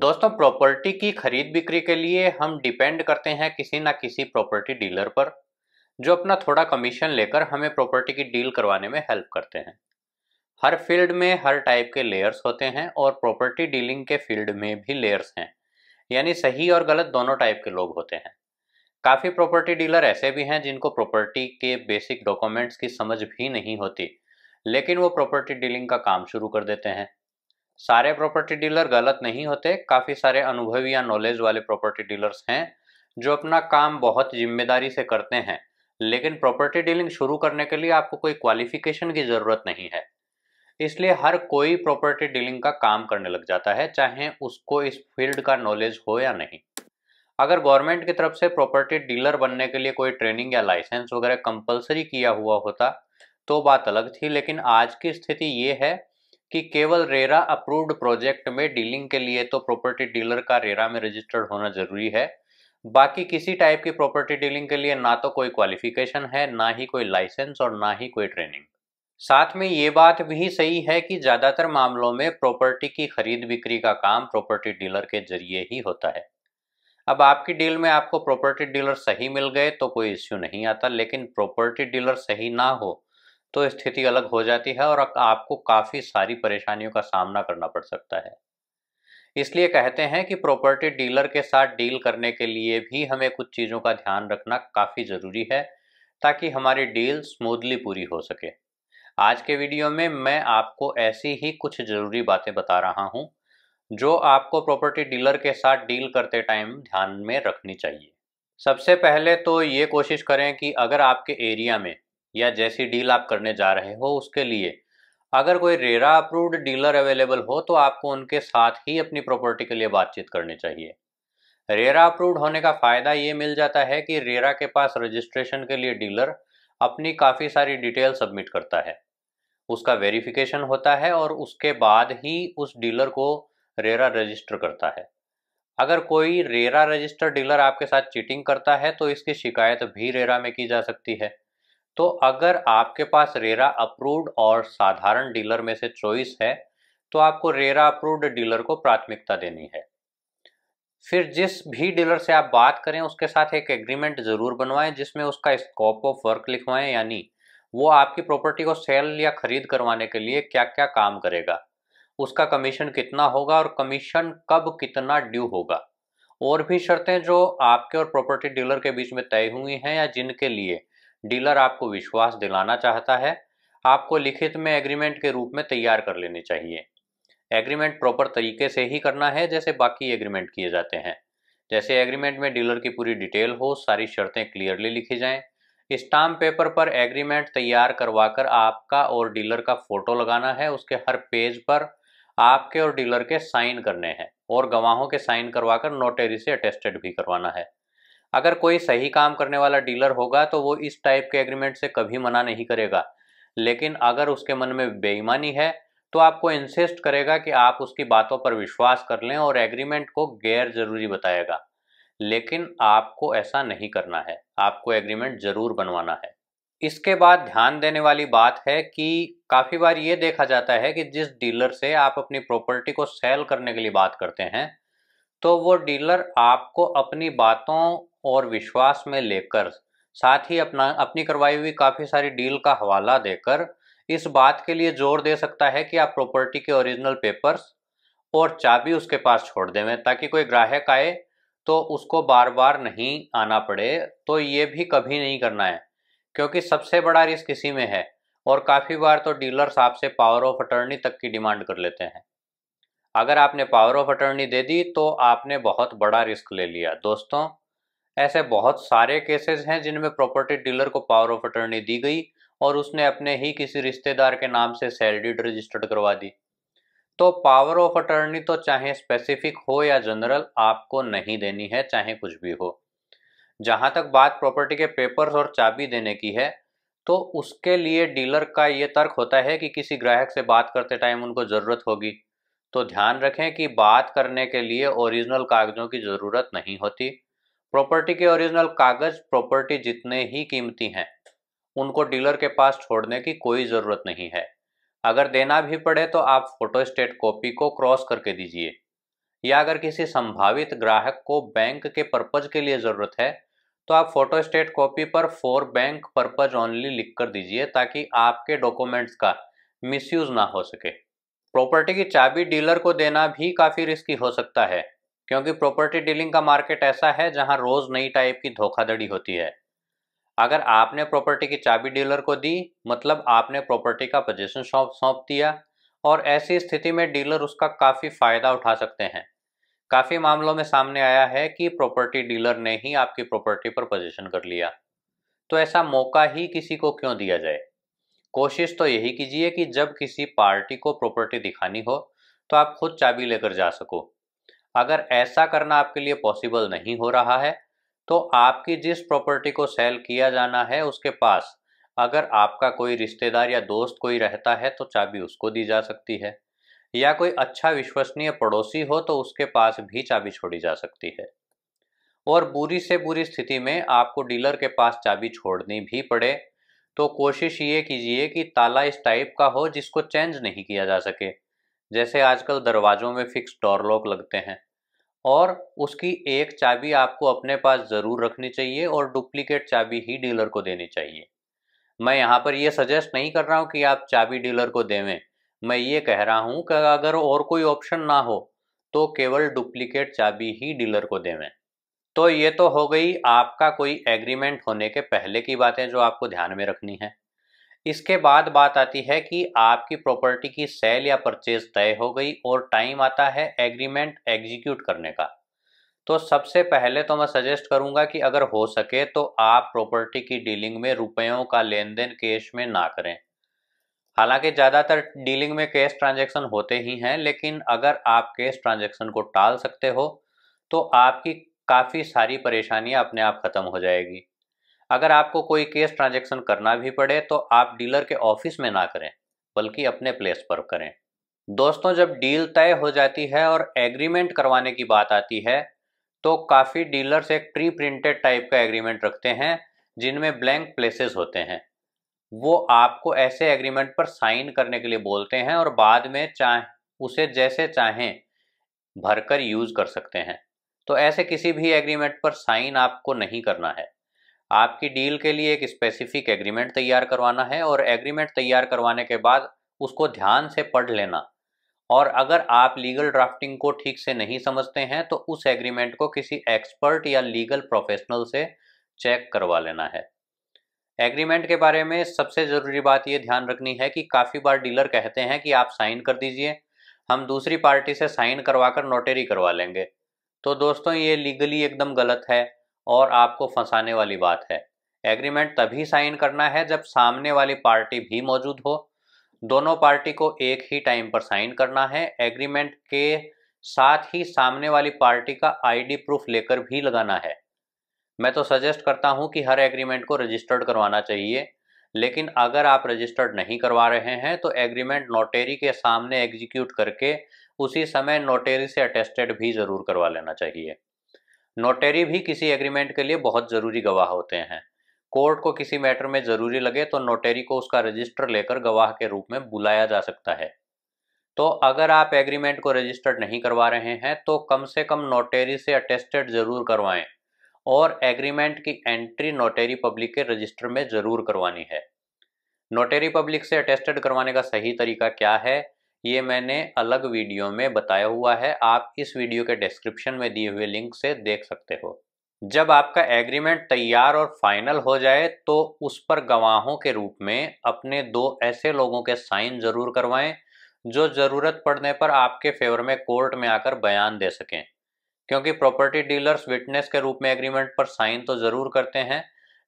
दोस्तों प्रॉपर्टी की खरीद बिक्री के लिए हम डिपेंड करते हैं किसी ना किसी प्रॉपर्टी डीलर पर जो अपना थोड़ा कमीशन लेकर हमें प्रॉपर्टी की डील करवाने में हेल्प करते हैं हर फील्ड में हर टाइप के लेयर्स होते हैं और प्रॉपर्टी डीलिंग के फील्ड में भी लेयर्स हैं यानी सही और गलत दोनों टाइप के लोग होते हैं काफ़ी प्रॉपर्टी डीलर ऐसे भी हैं जिनको प्रॉपर्टी के बेसिक डॉक्यूमेंट्स की समझ भी नहीं होती लेकिन वो प्रॉपर्टी डीलिंग का काम शुरू कर देते हैं सारे प्रॉपर्टी डीलर गलत नहीं होते काफ़ी सारे अनुभवी या नॉलेज वाले प्रॉपर्टी डीलर्स हैं जो अपना काम बहुत जिम्मेदारी से करते हैं लेकिन प्रॉपर्टी डीलिंग शुरू करने के लिए आपको कोई क्वालिफिकेशन की ज़रूरत नहीं है इसलिए हर कोई प्रॉपर्टी डीलिंग का काम करने लग जाता है चाहे उसको इस फील्ड का नॉलेज हो या नहीं अगर गवर्नमेंट की तरफ से प्रॉपर्टी डीलर बनने के लिए कोई ट्रेनिंग या लाइसेंस वगैरह कंपलसरी किया हुआ होता तो बात अलग थी लेकिन आज की स्थिति ये है कि केवल रेरा अप्रूव्ड प्रोजेक्ट में डीलिंग के लिए तो प्रॉपर्टी डीलर का रेरा में रजिस्टर्ड होना जरूरी है बाकी किसी टाइप की प्रॉपर्टी डीलिंग के लिए ना तो कोई क्वालिफिकेशन है ना ही कोई लाइसेंस और ना ही कोई ट्रेनिंग साथ में ये बात भी सही है कि ज़्यादातर मामलों में प्रॉपर्टी की खरीद बिक्री का काम प्रॉपर्टी डीलर के जरिए ही होता है अब आपकी डील में आपको प्रॉपर्टी डीलर सही मिल गए तो कोई इश्यू नहीं आता लेकिन प्रॉपर्टी डीलर सही ना हो तो स्थिति अलग हो जाती है और आपको काफ़ी सारी परेशानियों का सामना करना पड़ सकता है इसलिए कहते हैं कि प्रॉपर्टी डीलर के साथ डील करने के लिए भी हमें कुछ चीज़ों का ध्यान रखना काफ़ी ज़रूरी है ताकि हमारी डील स्मूदली पूरी हो सके आज के वीडियो में मैं आपको ऐसी ही कुछ ज़रूरी बातें बता रहा हूँ जो आपको प्रॉपर्टी डीलर के साथ डील करते टाइम ध्यान में रखनी चाहिए सबसे पहले तो ये कोशिश करें कि अगर आपके एरिया में या जैसी डील आप करने जा रहे हो उसके लिए अगर कोई रेरा अप्रूव्ड डीलर अवेलेबल हो तो आपको उनके साथ ही अपनी प्रॉपर्टी के लिए बातचीत करनी चाहिए रेरा अप्रूव्ड होने का फ़ायदा ये मिल जाता है कि रेरा के पास रजिस्ट्रेशन के लिए डीलर अपनी काफ़ी सारी डिटेल सबमिट करता है उसका वेरिफिकेशन होता है और उसके बाद ही उस डीलर को रेरा रजिस्टर करता है अगर कोई रेरा रजिस्टर डीलर आपके साथ चीटिंग करता है तो इसकी शिकायत भी रेरा में की जा सकती है तो अगर आपके पास रेरा अप्रूव्ड और साधारण डीलर में से चॉइस है तो आपको रेरा अप्रूव्ड डीलर को प्राथमिकता देनी है फिर जिस भी डीलर से आप बात करें उसके साथ एक एग्रीमेंट ज़रूर बनवाएं जिसमें उसका स्कोप ऑफ वर्क लिखवाएं यानी वो आपकी प्रॉपर्टी को सेल या खरीद करवाने के लिए क्या क्या काम करेगा उसका कमीशन कितना होगा और कमीशन कब कितना ड्यू होगा और भी शर्तें जो आपके और प्रॉपर्टी डीलर के बीच में तय हुई हैं या जिनके लिए डीलर आपको विश्वास दिलाना चाहता है आपको लिखित में एग्रीमेंट के रूप में तैयार कर लेने चाहिए एग्रीमेंट प्रॉपर तरीके से ही करना है जैसे बाकी एग्रीमेंट किए जाते हैं जैसे एग्रीमेंट में डीलर की पूरी डिटेल हो सारी शर्तें क्लियरली लिखी जाएं स्टाम्प पेपर पर एग्रीमेंट तैयार करवाकर आपका और डीलर का फोटो लगाना है उसके हर पेज पर आपके और डीलर के साइन करने हैं और गवाहों के साइन करवाकर नोटेरी से अटेस्टेड भी करवाना है अगर कोई सही काम करने वाला डीलर होगा तो वो इस टाइप के एग्रीमेंट से कभी मना नहीं करेगा लेकिन अगर उसके मन में बेईमानी है तो आपको इंसिस्ट करेगा कि आप उसकी बातों पर विश्वास कर लें और एग्रीमेंट को गैर जरूरी बताएगा लेकिन आपको ऐसा नहीं करना है आपको एग्रीमेंट जरूर बनवाना है इसके बाद ध्यान देने वाली बात है कि काफ़ी बार ये देखा जाता है कि जिस डीलर से आप अपनी प्रॉपर्टी को सेल करने के लिए बात करते हैं तो वो डीलर आपको अपनी बातों और विश्वास में लेकर साथ ही अपना अपनी करवाई हुई काफ़ी सारी डील का हवाला देकर इस बात के लिए जोर दे सकता है कि आप प्रॉपर्टी के ओरिजिनल पेपर्स और चाबी उसके पास छोड़ देवें ताकि कोई ग्राहक आए तो उसको बार बार नहीं आना पड़े तो ये भी कभी नहीं करना है क्योंकि सबसे बड़ा रिस्क इसी में है और काफ़ी बार तो डीलर्स आपसे पावर ऑफ अटर्नी तक की डिमांड कर लेते हैं अगर आपने पावर ऑफ अटर्नी दे दी तो आपने बहुत बड़ा रिस्क ले लिया दोस्तों ऐसे बहुत सारे केसेस हैं जिनमें प्रॉपर्टी डीलर को पावर ऑफ अटर्नी दी गई और उसने अपने ही किसी रिश्तेदार के नाम से सेल डीड रजिस्टर्ड करवा दी तो पावर ऑफ अटर्नी तो चाहे स्पेसिफिक हो या जनरल आपको नहीं देनी है चाहे कुछ भी हो जहां तक बात प्रॉपर्टी के पेपर्स और चाबी देने की है तो उसके लिए डीलर का ये तर्क होता है कि किसी ग्राहक से बात करते टाइम उनको ज़रूरत होगी तो ध्यान रखें कि बात करने के लिए ओरिजिनल कागजों की ज़रूरत नहीं होती प्रॉपर्टी के ओरिजिनल कागज प्रॉपर्टी जितने ही कीमती हैं उनको डीलर के पास छोड़ने की कोई ज़रूरत नहीं है अगर देना भी पड़े तो आप फोटो स्टेट कॉपी को क्रॉस करके दीजिए या अगर किसी संभावित ग्राहक को बैंक के पर्पज़ के लिए ज़रूरत है तो आप फोटो स्टेट कॉपी पर फॉर बैंक पर्पज़ ओनली लिख कर दीजिए ताकि आपके डॉक्यूमेंट्स का मिसयूज़ ना हो सके प्रॉपर्टी की चाबी डीलर को देना भी काफ़ी रिस्की हो सकता है क्योंकि प्रॉपर्टी डीलिंग का मार्केट ऐसा है जहां रोज नई टाइप की धोखाधड़ी होती है अगर आपने प्रॉपर्टी की चाबी डीलर को दी मतलब आपने प्रॉपर्टी का पोजेशन सौंप सौंप दिया और ऐसी स्थिति में डीलर उसका काफ़ी फ़ायदा उठा सकते हैं काफ़ी मामलों में सामने आया है कि प्रॉपर्टी डीलर ने ही आपकी प्रॉपर्टी पर पोजेशन कर लिया तो ऐसा मौका ही किसी को क्यों दिया जाए कोशिश तो यही कीजिए कि जब किसी पार्टी को प्रॉपर्टी दिखानी हो तो आप खुद चाबी लेकर जा सको अगर ऐसा करना आपके लिए पॉसिबल नहीं हो रहा है तो आपकी जिस प्रॉपर्टी को सेल किया जाना है उसके पास अगर आपका कोई रिश्तेदार या दोस्त कोई रहता है तो चाबी उसको दी जा सकती है या कोई अच्छा विश्वसनीय पड़ोसी हो तो उसके पास भी चाबी छोड़ी जा सकती है और बुरी से बुरी स्थिति में आपको डीलर के पास चाबी छोड़नी भी पड़े तो कोशिश ये कीजिए कि ताला इस टाइप का हो जिसको चेंज नहीं किया जा सके जैसे आजकल दरवाज़ों में फिक्स डोर लॉक लगते हैं और उसकी एक चाबी आपको अपने पास ज़रूर रखनी चाहिए और डुप्लीकेट चाबी ही डीलर को देनी चाहिए मैं यहाँ पर यह सजेस्ट नहीं कर रहा हूँ कि आप चाबी डीलर को देवें मैं ये कह रहा हूँ कि अगर और कोई ऑप्शन ना हो तो केवल डुप्लीकेट चाबी ही डीलर को देवें तो ये तो हो गई आपका कोई एग्रीमेंट होने के पहले की बातें जो आपको ध्यान में रखनी है इसके बाद बात आती है कि आपकी प्रॉपर्टी की सेल या परचेज तय हो गई और टाइम आता है एग्रीमेंट एग्जीक्यूट करने का तो सबसे पहले तो मैं सजेस्ट करूंगा कि अगर हो सके तो आप प्रॉपर्टी की डीलिंग में रुपयों का लेन देन कैश में ना करें हालांकि ज़्यादातर डीलिंग में कैश ट्रांजैक्शन होते ही हैं लेकिन अगर आप कैश ट्रांजैक्शन को टाल सकते हो तो आपकी काफ़ी सारी परेशानियां अपने आप ख़त्म हो जाएगी अगर आपको कोई केस ट्रांजैक्शन करना भी पड़े तो आप डीलर के ऑफिस में ना करें बल्कि अपने प्लेस पर करें दोस्तों जब डील तय हो जाती है और एग्रीमेंट करवाने की बात आती है तो काफ़ी डीलर्स एक प्री प्रिंटेड टाइप का एग्रीमेंट रखते हैं जिनमें ब्लैंक प्लेसेस होते हैं वो आपको ऐसे एग्रीमेंट पर साइन करने के लिए बोलते हैं और बाद में चाह उसे जैसे चाहें भरकर यूज़ कर सकते हैं तो ऐसे किसी भी एग्रीमेंट पर साइन आपको नहीं करना है आपकी डील के लिए एक स्पेसिफिक एग्रीमेंट तैयार करवाना है और एग्रीमेंट तैयार करवाने के बाद उसको ध्यान से पढ़ लेना और अगर आप लीगल ड्राफ्टिंग को ठीक से नहीं समझते हैं तो उस एग्रीमेंट को किसी एक्सपर्ट या लीगल प्रोफेशनल से चेक करवा लेना है एग्रीमेंट के बारे में सबसे ज़रूरी बात ये ध्यान रखनी है कि काफ़ी बार डीलर कहते हैं कि आप साइन कर दीजिए हम दूसरी पार्टी से साइन करवा कर नोटरी करवा लेंगे तो दोस्तों ये लीगली एकदम गलत है और आपको फंसाने वाली बात है एग्रीमेंट तभी साइन करना है जब सामने वाली पार्टी भी मौजूद हो दोनों पार्टी को एक ही टाइम पर साइन करना है एग्रीमेंट के साथ ही सामने वाली पार्टी का आईडी प्रूफ लेकर भी लगाना है मैं तो सजेस्ट करता हूं कि हर एग्रीमेंट को रजिस्टर्ड करवाना चाहिए लेकिन अगर आप रजिस्टर्ड नहीं करवा रहे हैं तो एग्रीमेंट नोटेरी के सामने एग्जीक्यूट करके उसी समय नोटेरी से अटेस्टेड भी ज़रूर करवा लेना चाहिए नोटेरी भी किसी एग्रीमेंट के लिए बहुत ज़रूरी गवाह होते हैं कोर्ट को किसी मैटर में ज़रूरी लगे तो नोटेरी को उसका रजिस्टर लेकर गवाह के रूप में बुलाया जा सकता है तो अगर आप एग्रीमेंट को रजिस्टर्ड नहीं करवा रहे हैं तो कम से कम नोटेरी से अटेस्टेड ज़रूर करवाएं और एग्रीमेंट की एंट्री नोटेरी पब्लिक के रजिस्टर में ज़रूर करवानी है नोटेरी पब्लिक से अटेस्टेड करवाने का सही तरीका क्या है ये मैंने अलग वीडियो में बताया हुआ है आप इस वीडियो के डिस्क्रिप्शन में दिए हुए लिंक से देख सकते हो जब आपका एग्रीमेंट तैयार और फाइनल हो जाए तो उस पर गवाहों के रूप में अपने दो ऐसे लोगों के साइन जरूर करवाएं जो ज़रूरत पड़ने पर आपके फेवर में कोर्ट में आकर बयान दे सकें क्योंकि प्रॉपर्टी डीलर्स विटनेस के रूप में एग्रीमेंट पर साइन तो ज़रूर करते हैं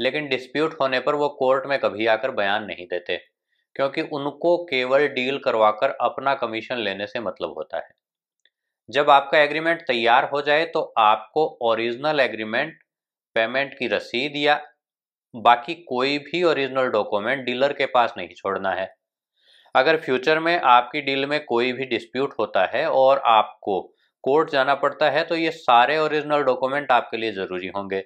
लेकिन डिस्प्यूट होने पर वो कोर्ट में कभी आकर बयान नहीं देते क्योंकि उनको केवल डील करवाकर अपना कमीशन लेने से मतलब होता है जब आपका एग्रीमेंट तैयार हो जाए तो आपको ओरिजिनल एग्रीमेंट पेमेंट की रसीद या बाकी कोई भी ओरिजिनल डॉक्यूमेंट डीलर के पास नहीं छोड़ना है अगर फ्यूचर में आपकी डील में कोई भी डिस्प्यूट होता है और आपको कोर्ट जाना पड़ता है तो ये सारे ओरिजिनल डॉक्यूमेंट आपके लिए ज़रूरी होंगे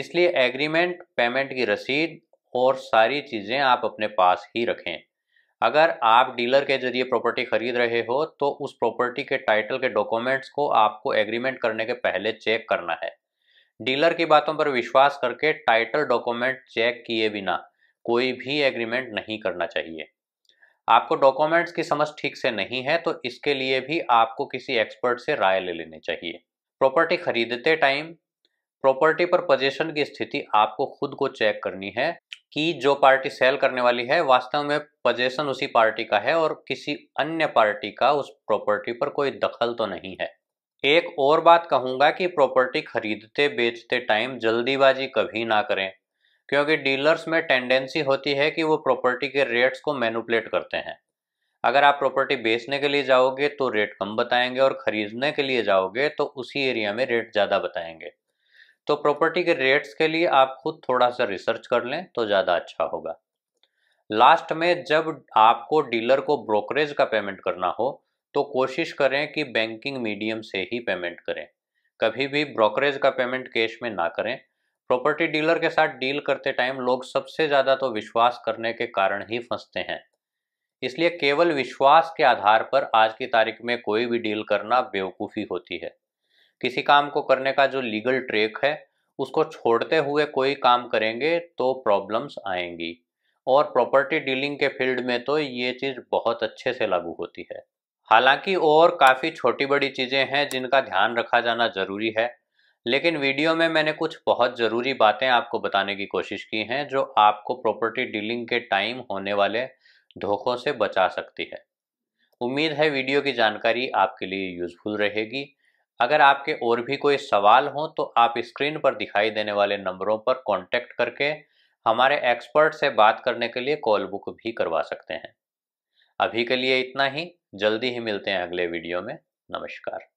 इसलिए एग्रीमेंट पेमेंट की रसीद और सारी चीज़ें आप अपने पास ही रखें अगर आप डीलर के जरिए प्रॉपर्टी खरीद रहे हो तो उस प्रॉपर्टी के टाइटल के डॉक्यूमेंट्स को आपको एग्रीमेंट करने के पहले चेक करना है डीलर की बातों पर विश्वास करके टाइटल डॉक्यूमेंट चेक किए बिना कोई भी एग्रीमेंट नहीं करना चाहिए आपको डॉक्यूमेंट्स की समझ ठीक से नहीं है तो इसके लिए भी आपको किसी एक्सपर्ट से राय ले लेनी चाहिए प्रॉपर्टी खरीदते टाइम प्रॉपर्टी पर पोजीशन की स्थिति आपको खुद को चेक करनी है कि जो पार्टी सेल करने वाली है वास्तव में पोजीशन उसी पार्टी का है और किसी अन्य पार्टी का उस प्रॉपर्टी पर कोई दखल तो नहीं है एक और बात कहूँगा कि प्रॉपर्टी खरीदते बेचते टाइम जल्दीबाजी कभी ना करें क्योंकि डीलर्स में टेंडेंसी होती है कि वो प्रॉपर्टी के रेट्स को मैनुपलेट करते हैं अगर आप प्रॉपर्टी बेचने के लिए जाओगे तो रेट कम बताएंगे और ख़रीदने के लिए जाओगे तो उसी एरिया में रेट ज़्यादा बताएंगे तो प्रॉपर्टी के रेट्स के लिए आप खुद थोड़ा सा रिसर्च कर लें तो ज़्यादा अच्छा होगा लास्ट में जब आपको डीलर को ब्रोकरेज का पेमेंट करना हो तो कोशिश करें कि बैंकिंग मीडियम से ही पेमेंट करें कभी भी ब्रोकरेज का पेमेंट कैश में ना करें प्रॉपर्टी डीलर के साथ डील करते टाइम लोग सबसे ज़्यादा तो विश्वास करने के कारण ही फंसते हैं इसलिए केवल विश्वास के आधार पर आज की तारीख में कोई भी डील करना बेवकूफ़ी होती है किसी काम को करने का जो लीगल ट्रैक है उसको छोड़ते हुए कोई काम करेंगे तो प्रॉब्लम्स आएंगी और प्रॉपर्टी डीलिंग के फील्ड में तो ये चीज़ बहुत अच्छे से लागू होती है हालांकि और काफ़ी छोटी बड़ी चीज़ें हैं जिनका ध्यान रखा जाना ज़रूरी है लेकिन वीडियो में मैंने कुछ बहुत ज़रूरी बातें आपको बताने की कोशिश की हैं जो आपको प्रॉपर्टी डीलिंग के टाइम होने वाले धोखों से बचा सकती है उम्मीद है वीडियो की जानकारी आपके लिए यूज़फुल रहेगी अगर आपके और भी कोई सवाल हों तो आप स्क्रीन पर दिखाई देने वाले नंबरों पर कॉन्टैक्ट करके हमारे एक्सपर्ट से बात करने के लिए कॉल बुक भी करवा सकते हैं अभी के लिए इतना ही जल्दी ही मिलते हैं अगले वीडियो में नमस्कार